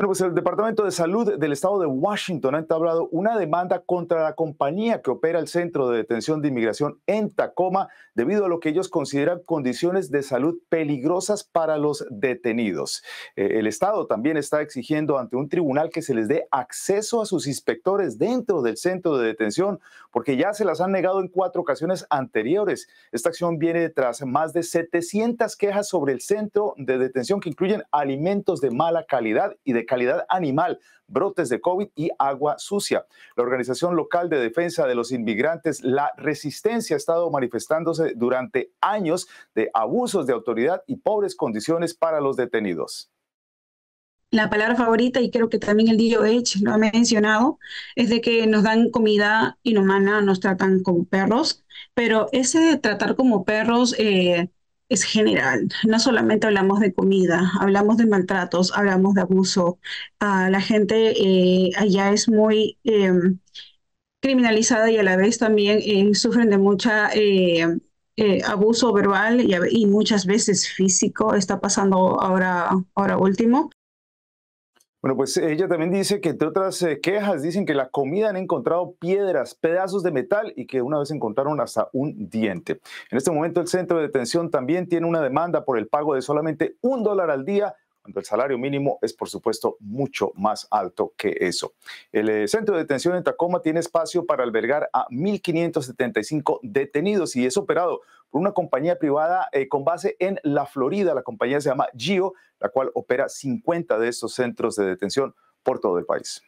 Bueno, pues el Departamento de Salud del Estado de Washington ha entablado una demanda contra la compañía que opera el Centro de Detención de Inmigración en Tacoma debido a lo que ellos consideran condiciones de salud peligrosas para los detenidos. Eh, el Estado también está exigiendo ante un tribunal que se les dé acceso a sus inspectores dentro del centro de detención porque ya se las han negado en cuatro ocasiones anteriores. Esta acción viene tras más de 700 quejas sobre el centro de detención que incluyen alimentos de mala calidad y de calidad animal, brotes de COVID y agua sucia. La organización local de defensa de los inmigrantes, La Resistencia, ha estado manifestándose durante años de abusos de autoridad y pobres condiciones para los detenidos. La palabra favorita, y creo que también el DOH lo ha mencionado, es de que nos dan comida inhumana, nos tratan como perros, pero ese de tratar como perros eh, es general. No solamente hablamos de comida, hablamos de maltratos, hablamos de abuso. Ah, la gente eh, allá es muy em, criminalizada y a la vez también eh, sufren de mucha eh, abuso verbal y, y, muchas veces físico. Está pasando ahora, ahora último. Bueno, pues ella también dice que entre otras eh, quejas dicen que la comida han encontrado piedras, pedazos de metal y que una vez encontraron hasta un diente. En este momento el centro de detención también tiene una demanda por el pago de solamente un dólar al día el salario mínimo es, por supuesto, mucho más alto que eso. El eh, centro de detención en Tacoma tiene espacio para albergar a 1.575 detenidos y es operado por una compañía privada eh, con base en la Florida. La compañía se llama GIO, la cual opera 50 de estos centros de detención por todo el país.